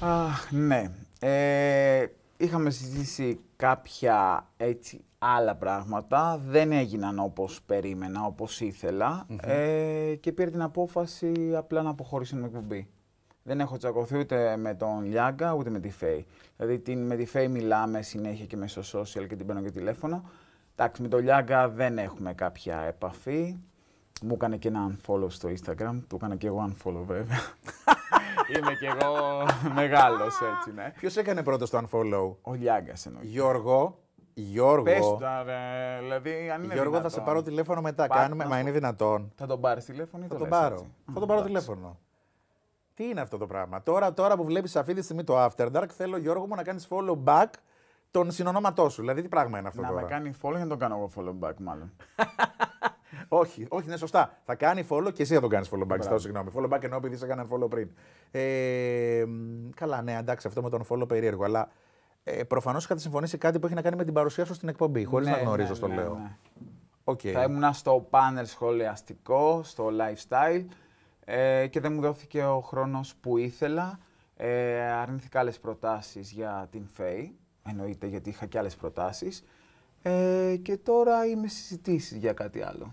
Αχ, ναι. Ε, είχαμε συζητήσει κάποια έτσι άλλα πράγματα. Δεν έγιναν όπως περίμενα, όπως Ε, και πήρε την απόφαση απλά να αποχωρήσω την εκπομπή. Δεν έχω τσακωθεί ούτε με τον Λιάγκα, ούτε με τη Φέη. Δηλαδή την, με τη Φέη μιλάμε συνέχεια και μέσω social και την παίρνω και τηλέφωνο. Εντάξει, με τον Λιάγκα δεν έχουμε κάποια επαφή. Μου έκανε και ένα unfollow στο Instagram. Του έκανα και εγώ unfollow βέβαια. Είμαι κι εγώ μεγάλος έτσι, ναι. Ποιος έκανε πρώτος το unfollow, Ο Λιάγκα εννοείται. Γιώργο, Γιώργο. Πες τα, ρε. Δηλαδή, αν είναι Γιώργο, θα σε πάρω τηλέφωνο μετά. Κάνουμε, μα είναι δυνατόν. Θα τον πάρεις τηλέφωνο ή θα τον λες, πάρω. Θα τον πάρω τηλέφωνο. Τι είναι αυτό το πράγμα. Τώρα, τώρα που βλέπεις αυτή τη στιγμή το After Dark, θέλω Γιώργο μου να κάνεις follow back τον συνονόματό σου. Δηλαδή, τι πράγμα είναι αυτό να τώρα. Να κάνει follow για να τον κάνω εγώ follow back, μάλλον. όχι, όχι, είναι σωστά. Θα κάνει follow και εσύ θα τον κάνεις follow back. Ζητάω συγγνώμη. Follow back ενώ επειδή σε έκαναν follow πριν. Ε, καλά, ναι, εντάξει, αυτό με τον follow περίεργο. Αλλά ε, προφανώς είχατε συμφωνήσει κάτι που έχει να κάνει με την παρουσία σου στην εκπομπή. Χωρίς να ναι, ναι, γνωρίζω, ναι, στο ναι, λέω. Okay. Ναι. Θα ήμουν στο πάνελ σχολιαστικό, στο lifestyle ε, και δεν μου δόθηκε ο χρόνος που ήθελα. Ε, αρνήθηκα άλλες προτάσεις για την ΦΕΗ. Εννοείται γιατί είχα και άλλες προτάσεις. Ε, και τώρα είμαι συζητήσεις για κάτι άλλο.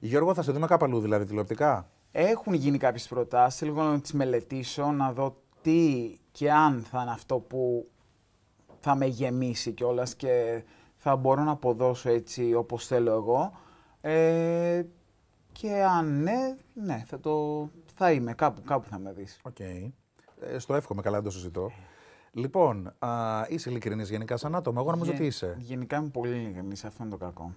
Γιώργο, θα σε δούμε κάπου αλλού δηλαδή τηλεοπτικά. Έχουν γίνει κάποιες προτάσεις. Λίγο να τις μελετήσω, να δω τι και αν θα είναι αυτό που θα με γεμίσει κιόλας και θα μπορώ να αποδώσω έτσι όπως θέλω εγώ. Ε, και αν ναι, ναι, θα, το, θα είμαι κάπου, κάπου θα με δεις. Οκ. Okay. Ε, στο εύχομαι, καλά δεν το συζητώ. Λοιπόν, α, είσαι ειλικρινής γενικά σαν άτομο. Εγώ νομίζω ότι είσαι. Γενικά είμαι πολύ ειλικρινής, αυτό είναι το κακό.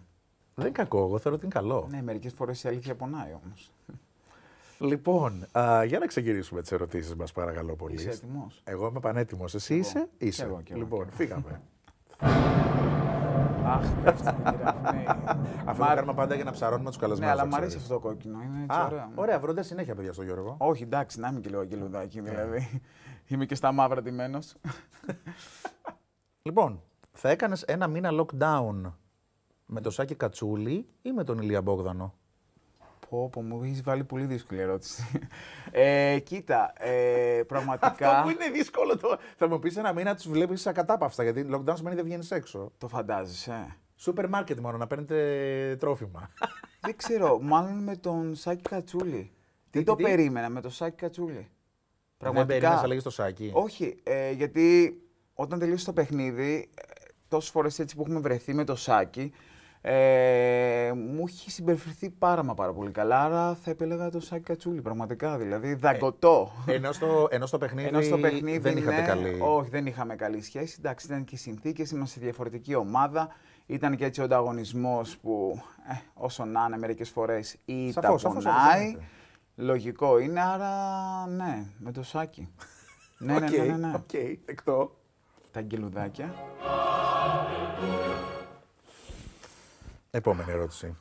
Δεν είναι κακό, εγώ θεωρώ ότι είναι καλό. Ναι, μερικές φορές η αλήθεια πονάει όμως. Λοιπόν, α, για να ξεκινήσουμε τις ερωτήσεις μας, παρακαλώ πολύ. Είσαι έτοιμος. Εγώ είμαι πανέτοιμος. Εσύ είσαι. είσαι. Και εγώ, και εγώ, λοιπόν, και φύγαμε. Αχ, Αυτό το ναι. κάνουμε πάντα για να ψαρώνουμε τους καλεσμένου. Ναι, αλλά μου αρέσει αυτό το κόκκινο. Είναι έτσι ωραίο. Ωραία, βρώντα συνέχεια παιδιά στο Γιώργο. Όχι, εντάξει, να είμαι και λίγο αγγελουδάκι ναι. δηλαδή. Είμαι και στα μαύρα τιμένος. Λοιπόν, θα έκανες ένα μήνα lockdown με τον Σάκη Κατσούλη ή με τον Ηλία Μπόγδανο. Πω, μου έχεις βάλει πολύ δύσκολη ερώτηση. Ε, κοίτα, ε, πραγματικά. Αυτό που είναι δύσκολο το. Θα μου πεις ένα μήνα τους βλέπεις ακατάπαυστα γιατί lockdown σημαίνει δεν βγαίνεις έξω. Το φαντάζεσαι. Ε. Σούπερ μάρκετ μόνο να παίρνετε τρόφιμα. δεν ξέρω, μάλλον με τον Σάκη Κατσούλη. Τι, το περίμενα με το Σάκη Κατσούλη. Πραγματικά. Δεν περίμενε, το Σάκη. Όχι, ε, γιατί όταν τελείωσε το παιχνίδι, ε, τόσες φορές έτσι που έχουμε βρεθεί με το Σάκη, ε, μου έχει συμπεριφερθεί πάρα μα πάρα πολύ καλά, άρα θα επέλεγα το Σάκη Κατσούλη, πραγματικά, δηλαδή δαγκωτό. Ε, ενώ, στο, ενώ, στο παιχνίδι δεν είχατε ναι, καλή... Όχι, δεν είχαμε καλή σχέση, εντάξει, ήταν και οι συνθήκες, είμαστε διαφορετική ομάδα, ήταν και έτσι ο ανταγωνισμός. που ε, όσο να είναι μερικές φορές ή τα πονάει. Λογικό είναι, άρα ναι, με το Σάκη. ναι, ναι, ναι, ναι, ναι. δεκτό. Τα αγγελουδάκια. Επόμενη ερώτηση.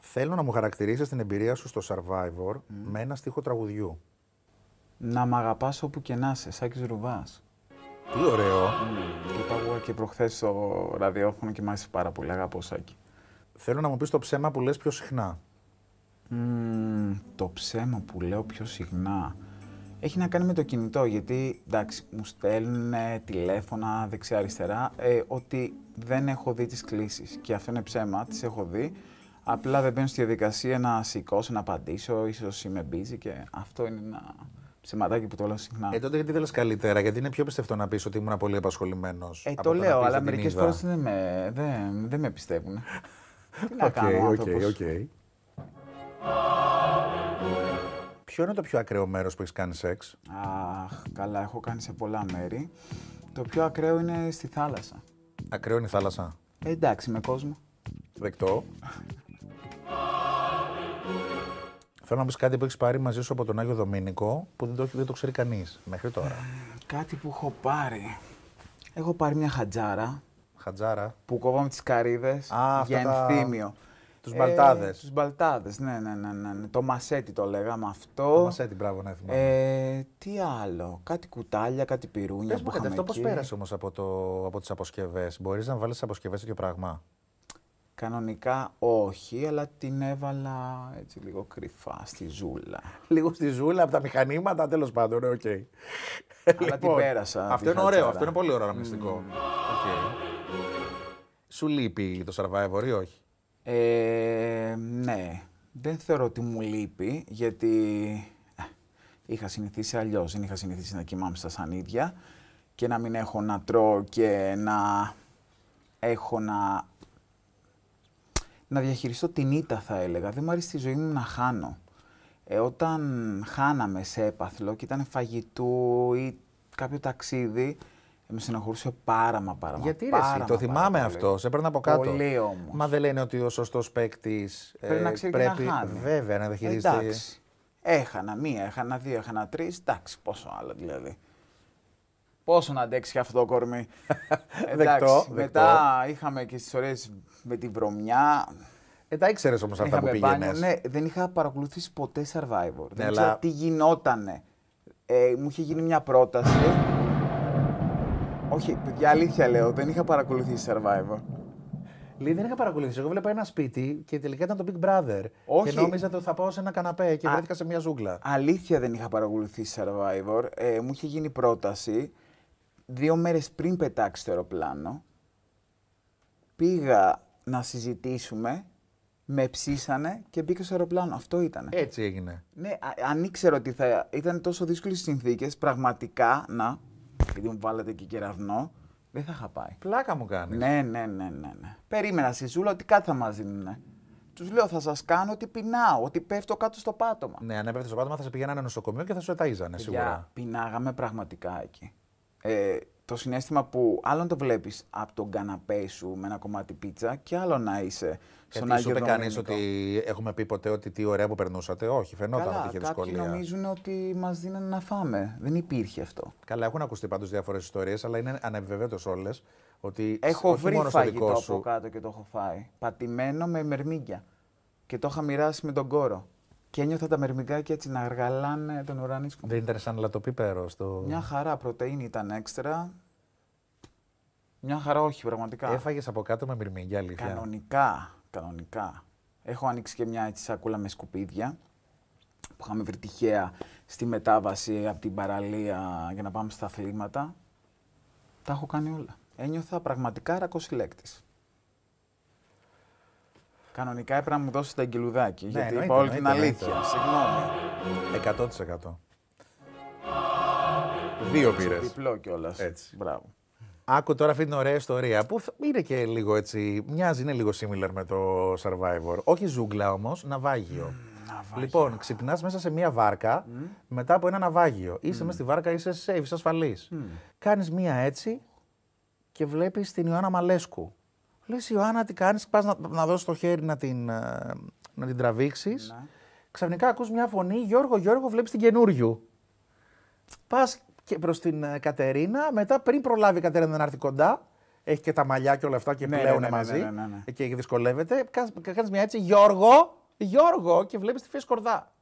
Θέλω να μου χαρακτηρίσεις την εμπειρία σου στο Survivor με ένα στίχο τραγουδιού. Να μ' αγαπάς όπου και να είσαι, Σάκης Ρουβάς. Τι ωραίο. Mm. και προχθές στο ραδιόφωνο και μ' πάρα πολύ. Αγαπώ, Σάκη. Θέλω να μου πεις το ψέμα που λες πιο συχνά. το ψέμα που λέω πιο συχνά. Έχει να κάνει με το κινητό, γιατί εντάξει, μου στέλνουν τηλέφωνα δεξιά-αριστερά ε, ότι δεν έχω δει τις κλήσεις. Και αυτό είναι ψέμα, τις έχω δει. Απλά δεν μπαίνω στη διαδικασία να σηκώσω, να απαντήσω, ίσως είμαι busy και αυτό είναι ένα ψεματάκι που το λέω συχνά. Ε, τότε γιατί δεν καλύτερα, γιατί είναι πιο πιστευτό να πεις ότι ήμουν πολύ απασχολημένος. Ε, το λέω, αλλά μερικέ φορές δεν με, δεν, δεν με πιστεύουν. Τι να okay, κάνω, okay, okay. Ποιο είναι το πιο ακραίο μέρος που έχεις κάνει σεξ. Αχ, καλά, έχω κάνει σε πολλά μέρη. Το πιο ακραίο είναι στη θάλασσα. Ακραίο είναι η θάλασσα. Ε, εντάξει, με κόσμο. Δεκτό. Θέλω να πεις κάτι που έχεις πάρει μαζί σου από τον Άγιο Δομήνικο που δεν το, δεν το ξέρει κανείς μέχρι τώρα. Κάτι που έχω πάρει. Έχω πάρει μια χατζάρα. Χατζάρα. Που κόβαμε τις καρύδες για τα... Τους ε, Μπαλτάδε. Του ναι, ναι, ναι, ναι, ναι. Το μασέτι το λέγαμε αυτό. Το μασέτι, μπράβο, να θυμάμαι. Ε, τι άλλο, κάτι κουτάλια, κάτι πυρούνια. Πες που αυτό πώς πέρασε όμως από, το, από τις αποσκευές. Μπορείς να βάλει αποσκευέ τέτοιο πράγμα. Κανονικά όχι, αλλά την έβαλα έτσι λίγο κρυφά στη ζούλα. Λίγο στη ζούλα από τα μηχανήματα, τέλος πάντων, οκ. Okay. Αλλά την λοιπόν, πέρασα. Αυτό είναι ωραίο, αυτό είναι πολύ ωραίο μυστικό. Mm. Okay. Σου λείπει το survivor ή όχι. Ε, ναι, δεν θεωρώ ότι μου λείπει, γιατί είχα συνηθίσει αλλιώς. Δεν είχα συνηθίσει να κοιμάμαι στα σανίδια και να μην έχω να τρώω και να έχω να... Να διαχειριστώ την ήττα θα έλεγα. Δεν μου αρέσει τη ζωή μου να χάνω. Ε, όταν χάναμε σε έπαθλο και ήταν φαγητού ή κάποιο ταξίδι, με στεναχωρούσε πάρα μα πάρα Γιατί ρε, πάρα, το θυμάμαι πάρα, αυτό, σε έπαιρνα από κάτω. Πολύ όμως. Μα δεν λένε ότι ο σωστός παίκτης ε, πρέπει, ε, να ξέρει πρέπει να χάνει. Βέβαια να τα Εντάξει. Έχανα μία, έχανα δύο, έχανα τρεις. Εντάξει, πόσο άλλο δηλαδή. Πόσο να αντέξει και αυτό το κορμί. δεκτό, Μετά είχαμε και τι ωραίες με τη βρωμιά. Ε, τα ήξερες όμως αυτά που πήγαινες. Ναι, δεν είχα παρακολουθήσει ποτέ survivor. Ναι, δεν αλλά... τι γινότανε. Ε, μου είχε γίνει μια πρόταση όχι, παιδιά, αλήθεια λέω, δεν είχα παρακολουθήσει Survivor. Λέει, δεν είχα παρακολουθήσει. Εγώ βλέπα ένα σπίτι και τελικά ήταν το Big Brother. Όχι. Και νόμιζα ότι θα πάω σε ένα καναπέ και βρέθηκα σε μια ζούγκλα. Αλήθεια δεν είχα παρακολουθήσει Survivor. Ε, μου είχε γίνει πρόταση δύο μέρες πριν πετάξει το αεροπλάνο. Πήγα να συζητήσουμε με ψήσανε και μπήκα στο αεροπλάνο. Αυτό ήταν. Έτσι έγινε. Ναι, αν ήξερα ότι θα ήταν τόσο δύσκολες συνθήκες, πραγματικά να επειδή μου βάλετε και κεραυνό, δεν θα είχα πάει. Πλάκα μου κάνεις. Ναι, ναι, ναι, ναι, ναι. Περίμενα στη ζούλα ότι κάτι θα μα δίνουν. Τους λέω, θα σας κάνω ότι πεινάω, ότι πέφτω κάτω στο πάτωμα. Ναι, αν έπεφτε στο πάτωμα θα σε πηγαίνανε νοσοκομείο και θα σου εταίζανε σίγουρα. Πινάγαμε πεινάγαμε πραγματικά εκεί. Ε, το συνέστημα που άλλον το βλέπεις από τον καναπέ σου με ένα κομμάτι πίτσα και άλλο να είσαι στον Γιατί σου είπε κανείς ότι έχουμε πει ποτέ ότι τι ωραία που περνούσατε. Όχι, φαινόταν Καλά, ότι είχε δυσκολία. Κάποιοι νομίζουν ότι μας δίνανε να φάμε. Δεν υπήρχε αυτό. Καλά, έχουν ακουστεί πάντως διάφορες ιστορίες, αλλά είναι ανεβεβαίωτε όλες. Ότι έχω όχι βρει μόνο φαγητό δικό σου... από κάτω και το έχω φάει. Πατημένο με μερμήγκια. Και το είχα μοιράσει με τον κόρο. Και ένιωθα τα και έτσι να αργαλάνε τον ουρανίσκο. Δεν ήταν σαν λατοπίπερο στο. Μια χαρά πρωτενη ήταν έξτρα. Μια χαρά, όχι πραγματικά. Έφαγες από κάτω με μυρμήγκια, αλήθεια. Κανονικά κανονικά. Έχω ανοίξει και μια έτσι σακούλα με σκουπίδια που είχαμε βρει τυχαία στη μετάβαση από την παραλία για να πάμε στα αθλήματα. Τα έχω κάνει όλα. Ένιωθα πραγματικά ρακοσυλλέκτης. Κανονικά έπρεπε να μου δώσει τα εγκυλουδάκι, ναι, γιατί είπα όλη την αλήθεια. Συγγνώμη. 100%. Δύο πήρες. Διπλό κιόλας. Έτσι. Μπράβο. Άκου τώρα αυτή την ωραία ιστορία που είναι και λίγο έτσι. Μοιάζει, είναι λίγο similar με το survivor. Όχι ζούγκλα όμως, ναυάγιο. Mm, ναυάγιο. Λοιπόν, ξυπνάς μέσα σε μία βάρκα μετά από ένα ναυάγιο. Είσαι μέσα στη βάρκα, είσαι safe, είσαι ασφαλής. Κάνεις μία έτσι και βλέπεις την Ιωάννα Μαλέσκου. Λες, Ιωάννα, τι κάνεις, πας να, να δώσεις το χέρι να την, ε, να την τραβήξεις. Ναι. Ξαφνικά ακούς μια φωνή, Γιώργο, Γιώργο, βλέπεις την καινούριου. Πας και προς την ε, Κατερίνα. Μετά, πριν προλάβει η Κατερίνα να έρθει κοντά, έχει και τα μαλλιά και όλα αυτά και ναι, ναι πλέον ναι, ναι, μαζί. Ναι, ναι, και δυσκολεύεται. Κάνεις μια έτσι, Γιώργο, Γιώργο, και βλέπεις τη φύση κορδά.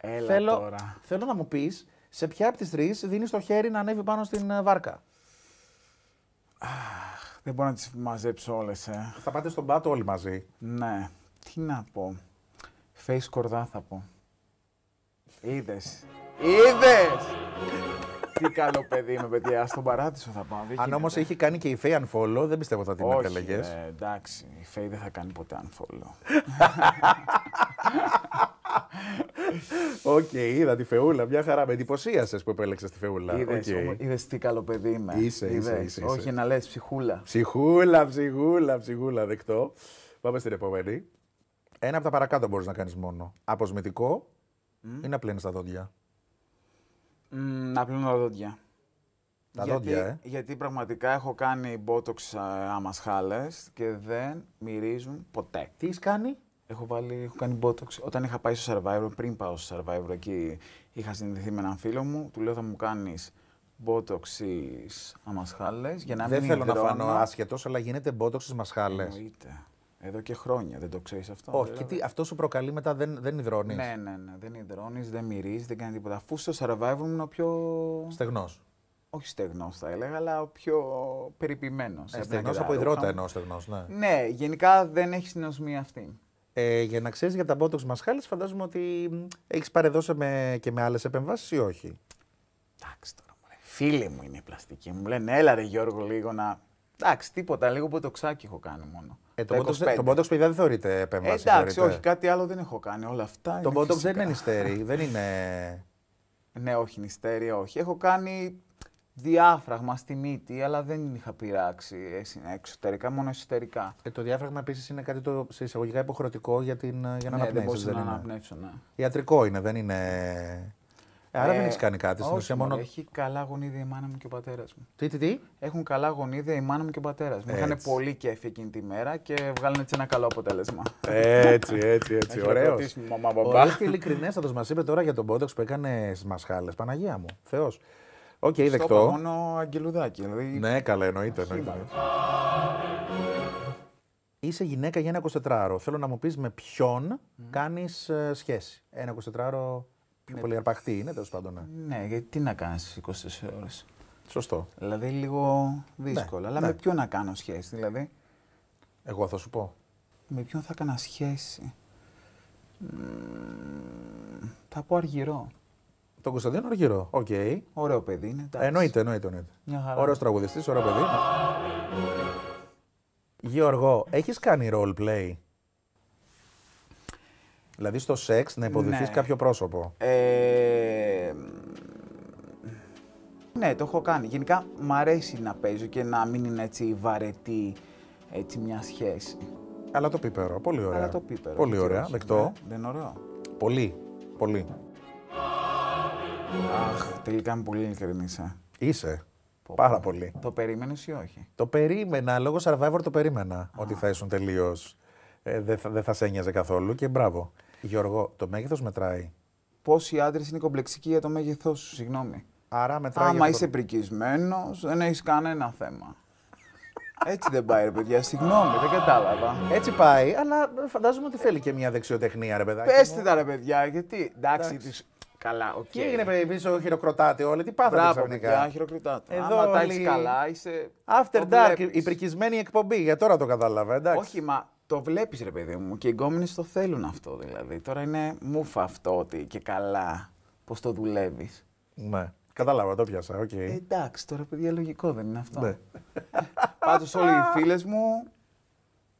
Έλα θέλω, τώρα. θέλω να μου πεις σε ποια από τις τρεις δίνεις το χέρι να ανέβει πάνω στην ε, βάρκα. Αχ, δεν μπορώ να τις μαζέψω όλες. Ε. Θα πάτε στον πάτο όλοι μαζί. Ναι. Τι να πω. Face κορδά θα πω. Είδες. Είδες! Τι καλό παιδί είμαι, παιδιά. Στον παράδεισο θα πάω. Αν όμως έχει κάνει και η Φέη unfollow, δεν πιστεύω θα την επέλεγε. Ε, εντάξει, η Φέη δεν θα κάνει ποτέ unfollow. Οκ, okay, είδα τη φεούλα. Μια χαρά. Με εντυπωσίασες που επέλεξες τη φεούλα. Είδες okay. τι καλό παιδί είμαι. Είσαι, είσαι, είσαι, Όχι να λες ψυχούλα. Ψυχούλα, ψυχούλα, ψυχούλα. Δεκτό. Πάμε στην επόμενη. Ένα από τα παρακάτω μπορείς να κάνεις μόνο. Αποσμητικό mm. ή να πλένεις τα δόντια να πλύνω τα δόντια. Τα γιατί, δόντια, ε. Γιατί πραγματικά έχω κάνει μπότοξ αμασχάλε ε, και δεν μυρίζουν ποτέ. Τι έχεις κάνει? Έχω, βάλει, έχω κάνει μπότοξ. Όταν είχα πάει στο survivor, πριν πάω στο survivor εκεί, είχα συνδεθεί με έναν φίλο μου. Του λέω θα μου κάνεις μπότοξ αμασχάλε για να Δεν θέλω να φανώ άσχετος, αλλά γίνεται μπότοξ μασχάλε. Εννοείται. Εδώ και χρόνια, δεν το ξέρεις αυτό. Όχι, δηλαδή. αυτό σου προκαλεί μετά, δεν, δεν υδρώνεις. Ναι, ναι, ναι. Δεν υδρώνεις, δεν μυρίζεις, δεν κάνει τίποτα. Αφού στο survival ήμουν ο πιο. Στεγνός. Όχι στεγνός, θα έλεγα, αλλά ο πιο περιποιημένος. Ε, ε στεγνός από υδρότα εννοώ στεγνός, ναι. Ναι, γενικά δεν έχεις την αυτή. Ε, για να ξέρεις για τα μπότοξ μα χάλε, φαντάζομαι ότι έχει παρεδώσει και με άλλες επεμβάσεις ή όχι. Εντάξει τώρα. Φίλοι μου είναι οι πλαστικοί. Μου λένε, έλα ρε Γιώργο, λίγο να Εντάξει, τίποτα. Λίγο ποτοξάκι έχω κάνει μόνο. Ε, το, botox, το botox, παιδιά, δεν θεωρείται επέμβαση. Ε, εντάξει, θεωρείτε. όχι, κάτι άλλο δεν έχω κάνει. Όλα αυτά. Το botox δεν είναι νηστέρι, δεν είναι. Ναι, όχι, νηστέρι, όχι. Έχω κάνει διάφραγμα στη μύτη, αλλά δεν είχα πειράξει ε, εξωτερικά, μόνο εσωτερικά. Ε, το διάφραγμα επίσης είναι κάτι το σε εισαγωγικά υποχρεωτικό για, την, για να ναι, αναπνεύσει. Δεν, δεν να αναπνεύσω, ναι. Ιατρικό είναι, δεν είναι. Ε, άρα ε, δεν έχεις κάνει κάτι στην ουσία. Μόνο... Έχει καλά γονίδια η μάνα μου και ο πατέρας μου. Τι, τι, τι. Έχουν καλά γονίδια η μάνα μου και ο πατέρας μου. Είχαν πολύ κέφι εκείνη τη μέρα και βγάλουν έτσι ένα καλό αποτέλεσμα. Έτσι, έτσι, έτσι. Ωραίο. ειλικρινέ θα ειλικρινέστατος μας είπε τώρα για τον Μπόντοξ που έκανε στις μασχάλες. Παναγία μου. Θεός. Οκ, okay, δεκτό. Στο μόνο αγγελουδάκι. Δηλαδή... Ναι, καλά, εννοείται. εννοείται. Είσαι γυναίκα για ένα 24ωρο. Θέλω να μου πεις με ποιον mm. κάνεις ε, σχέση. Ένα 24ωρο Πιο ναι. πολύ αρπαχτή είναι τέλος πάντων. Ναι. ναι, γιατί τι να κάνεις 24 ώρες. Σωστό. Δηλαδή λίγο ναι, δύσκολο. Ναι, αλλά με ποιον να κάνω σχέση, δηλαδή. Εγώ θα σου πω. Με ποιον θα έκανα σχέση. θα πω αργυρό. Τον Κωνσταντίνο Αργυρό. Οκ. Okay. Ωραίο παιδί είναι. Εννοείται, εννοείται. εννοείται. Ωραίος τραγουδιστής, ωραίο παιδί. Γεωργό, έχεις κάνει role Δηλαδή στο σεξ να υποδηθείς ναι. κάποιο πρόσωπο. Ε... Ναι, το έχω κάνει. Γενικά μ' αρέσει να παίζω και να μην είναι έτσι βαρετή έτσι, μια σχέση. Αλλά το πίπερο, πολύ ωραία. Πολύ ωραία, δεκτό. Ναι, δεν ωραίο. Πολύ, πολύ. Αχ, τελικά είμαι πολύ ειλικρινής, ε. Είσαι. Πάρα πολύ. Το περίμενες ή όχι. Το περίμενα. Λόγω survivor το περίμενα. Ότι θα ήσουν τελείως. Ε, δεν θα, δε θα σε καθόλου και μπράβο. Γιώργο, το μέγεθος μετράει. Πόσοι άντρες είναι κομπλεξικοί για το μέγεθός σου, συγγνώμη. Άρα μετράει. Άμα είσαι πρικισμένος, δεν έχεις κανένα θέμα. Έτσι δεν πάει, ρε παιδιά. Συγγνώμη, δεν κατάλαβα. Έτσι πάει, αλλά φαντάζομαι ότι θέλει και μια δεξιοτεχνία, ρε παιδιά. Πέστε τα, ρε παιδιά, γιατί. Εντάξει, τις... Καλά, οκ. Okay. Τι έγινε πίσω, χειροκροτάτε όλοι, τι πάθατε Μπράβο, ξαφνικά. Παιδιά, χειροκροτάτε. Εδώ Άμα καλά, είσαι... After Dark, η πρικισμένη εκπομπή, για τώρα το κατάλαβα, εντάξει. Όχι, μα το βλέπεις, ρε παιδί μου, και οι γκόμενες το θέλουν αυτό δηλαδή. Τώρα είναι μουφα αυτό ότι και καλά πώ το δουλεύεις. Ναι. Κατάλαβα, το πιάσα. Okay. Ε, εντάξει, τώρα παιδιά λογικό δεν είναι αυτό. Ναι. Πάντως όλοι οι φίλες μου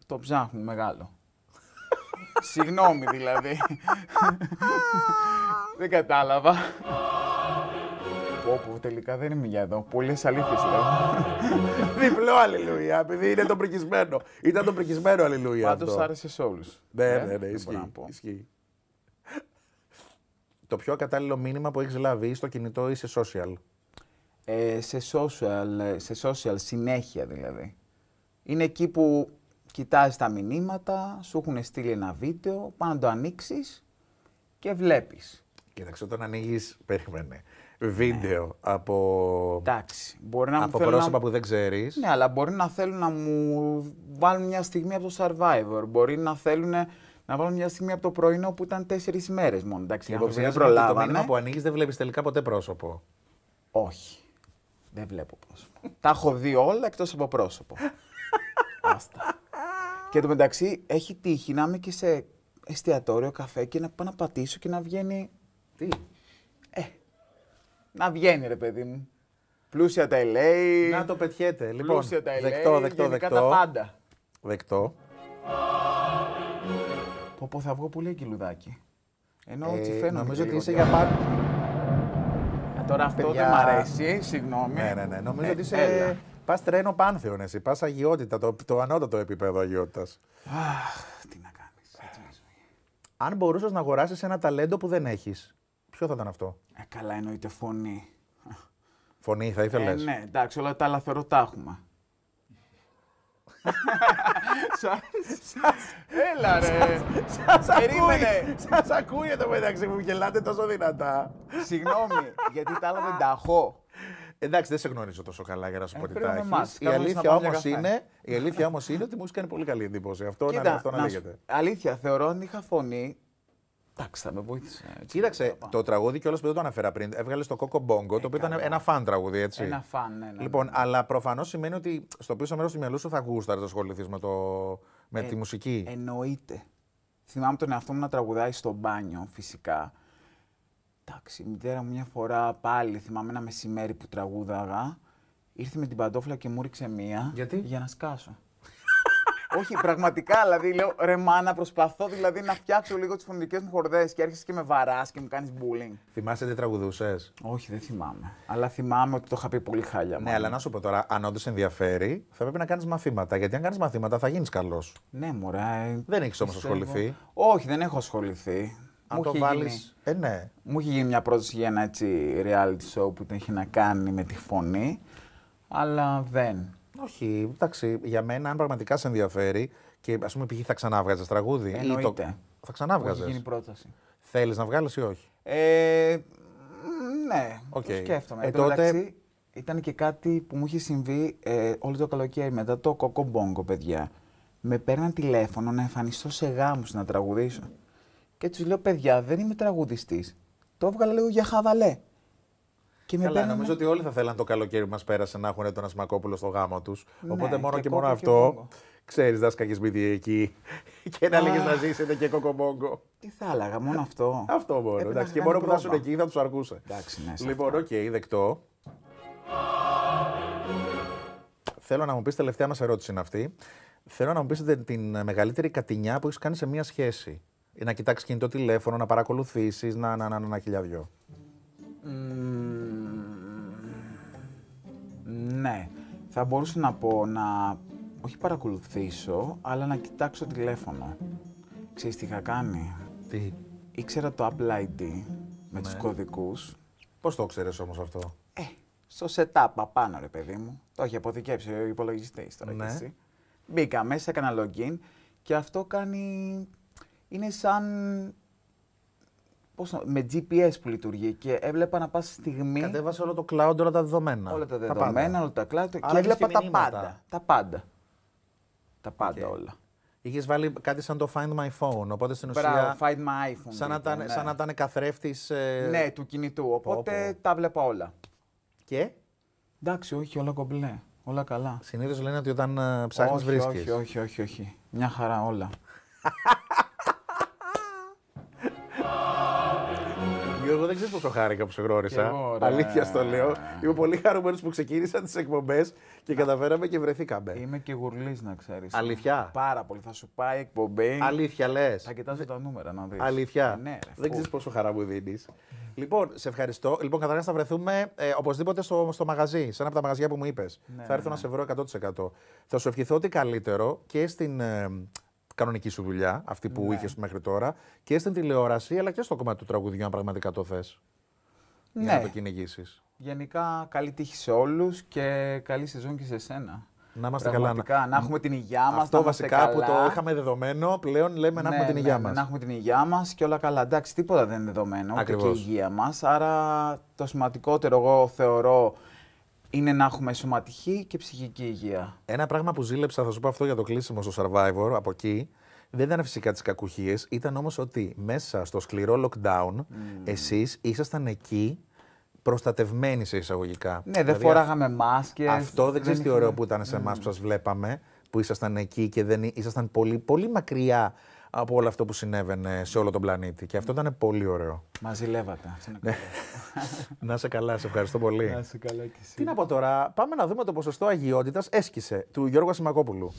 το ψάχνουν μεγάλο. Συγγνώμη δηλαδή. δεν κατάλαβα. Πω, πω, τελικά δεν είμαι για εδώ. Πολλές αλήθειες λέω. Διπλό αλληλούια, επειδή είναι το πρικισμένο. Ήταν το πρικισμένο αλληλούια. Πάντως άρεσε σε όλους. Ναι, ε, ναι, ναι, ναι, ισχύει. Το πιο κατάλληλο μήνυμα που έχεις λάβει στο κινητό ή σε social. Ε, σε, social, ε, σε social συνέχεια δηλαδή. Είναι εκεί που κοιτάζεις τα μηνύματα, σου έχουν στείλει ένα βίντεο, πάνω το ανοίξεις και βλέπεις. Κοίταξε, όταν ανοίγεις περίμενε βίντεο ναι. από, Εντάξει, μπορεί να από πρόσωπα να... που δεν ξέρεις. Ναι, αλλά μπορεί να θέλουν να μου βάλουν μια στιγμή από το survivor. Μπορεί να θέλουν να βάλουν μια στιγμή από το πρωινό που ήταν τέσσερις μέρες μόνο. Εντάξει, δεν προλάβα. Το μήνυμα που ανοίγεις δεν βλέπεις τελικά ποτέ πρόσωπο. Όχι. Δεν βλέπω πρόσωπο. Τα έχω δει όλα εκτός από πρόσωπο. Άστα. Και το μεταξύ έχει τύχει να είμαι και σε εστιατόριο, καφέ και να πάω να πατήσω και να βγαίνει. Τι. Ε, να βγαίνει ρε παιδί μου. Πλούσια τα LA. Να το πετιέτε Λοιπόν, πλούσια τα LA. Δεκτό, δεκτό, δεκτό. τα πάντα. Δεκτό. Πω πω θα βγω που λέει κυλουδάκι. Ενώ ε, φαίνομαι, Νομίζω ότι είσαι για πάντα. Ε, τώρα αυτό δεν μ' αρέσει, συγγνώμη. Ναι, ναι, ναι. Νομίζω ε, ότι είσαι... Πας τρένο πάνθεο, εσύ. Πας αγιότητα, το, το ανώτατο επίπεδο αγιότητας. Αχ, τι να κάνεις. Αν μπορούσες να αγοράσεις ένα ταλέντο που δεν έχεις, Ποιο θα ήταν αυτό. Ε, καλά, εννοείται φωνή. Φωνή, θα ήθελε. Ε, ναι, εντάξει, όλα τα άλλα θεωρώ τα έχουμε. Έλα ρε. Σας ακούει. Σας ακούει εδώ μεταξύ μου. γελάτε τόσο δυνατά. Συγγνώμη, γιατί τα άλλα δεν τα έχω. Εντάξει, δεν σε γνωρίζω τόσο καλά για να σου ε, πω τι Η αλήθεια όμω είναι, όμως είναι ότι μου έχει κάνει πολύ καλή εντύπωση. Αυτό Κοίτα, να, αυτό να, λέγεται. Αλήθεια, θεωρώ ότι είχα φωνή Εντάξει, θα με βοήθησε. Κοίταξε, το, το τραγούδι όλο που δεν το αναφέρα πριν, έβγαλε στο Coco Bongo, το οποίο ε, ήταν ένα φαν τραγούδι, έτσι. Ένα φαν, ναι, ναι. ναι. Λοιπόν, αλλά προφανώς σημαίνει ότι στο πίσω μέρος του μυαλού σου θα γούσταρε να ασχοληθεί με, το... με ε, τη μουσική. Εννοείται. Θυμάμαι τον εαυτό μου να τραγουδάει στο μπάνιο, φυσικά. Εντάξει, η μητέρα μου μια φορά πάλι, θυμάμαι ένα μεσημέρι που τραγούδαγα, ήρθε με την παντόφλα και μου ρίξε μία. Για να σκάσω. Όχι, πραγματικά δηλαδή λέω ρε μάνα, προσπαθώ δηλαδή να φτιάξω λίγο τις φωνητικές μου χορδές και έρχεσαι και με βαράς και μου κάνεις bullying. Θυμάσαι τι τραγουδούσες. Όχι, δεν θυμάμαι. Αλλά θυμάμαι ότι το είχα πει πολύ χάλια. Ναι, αλλά να σου πω τώρα, αν όντως ενδιαφέρει, θα πρέπει να κάνεις μαθήματα. Γιατί αν κάνεις μαθήματα θα γίνεις καλός. Ναι, μωρέ. Δεν έχεις όμως ασχοληθεί. Όχι, δεν έχω ασχοληθεί. Αν μου το βάλει. Ε, ναι. Μου είχε γίνει μια πρόταση για ένα έτσι reality show που την έχει να κάνει με τη φωνή. Αλλά δεν. Όχι, εντάξει, για μένα αν πραγματικά σε ενδιαφέρει και ας πούμε πηγή θα ξανάβγαζες τραγούδι. Εννοείται. Ή το... Θα ξανάβγαζες. Έχει γίνει πρόταση. Θέλεις να βγάλεις ή όχι. Ε, ναι, okay. το σκέφτομαι. Ε, τότε... Εντάξει, ήταν και κάτι που μου είχε συμβεί ε, όλο το καλοκαίρι μετά το κοκομπόγκο, παιδιά. Με παίρναν τηλέφωνο να εμφανιστώ σε γάμους να τραγουδήσω. Και τους λέω, παιδιά, δεν είμαι τραγουδιστής. Το έβγαλα λίγο για χαβαλέ. Και με Καλά, νομίζω ότι όλοι θα θέλαν το καλοκαίρι που μας πέρασε να έχουν τον Ασμακόπουλο στο γάμο τους. Ναι, Οπότε μόνο και, μόνο και αυτό. Ξέρει, δάσκαγε μπίδι εκεί και να λέγε να ζήσετε και κοκομπόγκο. Τι θα άλλαγα, μόνο αυτό. αυτό μόνο. Εντάξει, και μόνο που θα σου εκεί θα τους αρκούσε. Εντάξει, ναι, λοιπόν, οκ, δεκτό. Θέλω να μου πεις, τελευταία μας ερώτηση είναι αυτή. Θέλω να μου πείτε την μεγαλύτερη κατηνιά που έχεις κάνει σε μία σχέση. Να κοιτάξεις κινητό τηλέφωνο, να παρακολουθήσεις, να, να, να, να, χιλιαδιό. Mm. Ναι, θα μπορούσα να πω να όχι παρακολουθήσω, αλλά να κοιτάξω τηλέφωνο. Ξέρεις τι είχα κάνει. Τι. Ήξερα το Apple ID με ναι. τους κωδικούς. Πώς το ξέρεις όμως αυτό. Ε, στο setup απάνω ρε παιδί μου. Το έχει αποθηκεύσει ο υπολογιστής τώρα ναι. εσύ. Μπήκα μέσα, έκανα login και αυτό κάνει... Είναι σαν με GPS που λειτουργεί και έβλεπα να στη στιγμή. Κατέβασε όλο το cloud, όλα τα δεδομένα. Όλα τα δεδομένα, όλα τα cloud. και έβλεπα τα πάντα. Τα πάντα. Τα πάντα όλα. Είχες βάλει κάτι σαν το Find My Phone. Οπότε στην ουσία. Find My iPhone. Σαν να ήταν, ναι. καθρέφτης, ε, Ναι, του κινητού. Οπότε τα βλέπα όλα. Και. Εντάξει, όχι, όλα κομπλέ. Ναι, όλα καλά. Συνήθως λένε ότι όταν ε, ψάχνεις βρίσκει. Όχι, όχι, όχι, όχι. Μια χαρά όλα. Εγώ δεν ξέρω πόσο χάρηκα που σε γνώρισα. Αλήθεια στο λέω. Είμαι πολύ χαρούμενος που ξεκίνησα τις εκπομπές και καταφέραμε και βρεθήκαμε. Είμαι και γουρλής, να ξέρεις. Αλήθεια. Πάρα πολύ. Θα σου πάει εκπομπή. Αλήθεια λες. Θα κοιτάζω τα νούμερα να δεις. Αλήθεια. Ε, ναι, δεν ξέρεις πόσο χαρά μου δίνεις. Λοιπόν, σε ευχαριστώ. Λοιπόν, καταρχάς θα βρεθούμε ε, οπωσδήποτε στο, στο μαγαζί, σε ένα από τα μαγαζιά που μου είπες. Ναι, θα έρθω ναι. να ναι. σε βρω 100%. Θα σου ευχηθώ ότι καλύτερο και στην. Ε, κανονική σου δουλειά, αυτή που ναι. είχες μέχρι τώρα, και στην τηλεόραση, αλλά και στο κομμάτι του τραγουδιού, αν πραγματικά το θες. Ναι. Για να ναι. το κυνηγήσεις. Γενικά, καλή τύχη σε όλους και καλή σεζόν και σε εσένα. Να είμαστε καλά. Να έχουμε την υγειά μας. Αυτό να βασικά καλά. που το είχαμε δεδομένο, πλέον λέμε ναι, ναι, ναι να έχουμε την υγειά ναι, μας. Να έχουμε την υγειά μας και όλα καλά. Εντάξει, τίποτα δεν είναι δεδομένο. Ακριβώς. Ούτε και η υγεία μας. Άρα το σημαντικότερο, εγώ θεωρώ, είναι να έχουμε σωματική και ψυχική υγεία. Ένα πράγμα που ζήλεψα, θα σου πω αυτό για το κλείσιμο στο Survivor, από εκεί, δεν ήταν φυσικά τις κακουχίες, ήταν όμως ότι μέσα στο σκληρό lockdown mm. εσείς ήσασταν εκεί προστατευμένοι σε εισαγωγικά. Ναι, δεν δηλαδή, φοράγαμε μάσκες. Αυτό δεν ξέρεις τι ωραίο που ήταν σε εμάς mm. που σας βλέπαμε, που ήσασταν εκεί και δεν ήσασταν πολύ, πολύ μακριά από όλο αυτό που συνέβαινε σε όλο τον πλανήτη. Και αυτό ναι. ήταν πολύ ωραίο. Μαζί ναι. να σε καλά, σε ευχαριστώ πολύ. Να σε καλά και εσύ. Τι να πω τώρα, πάμε να δούμε το ποσοστό αγιότητας έσκησε του Γιώργου Ασημακόπουλου.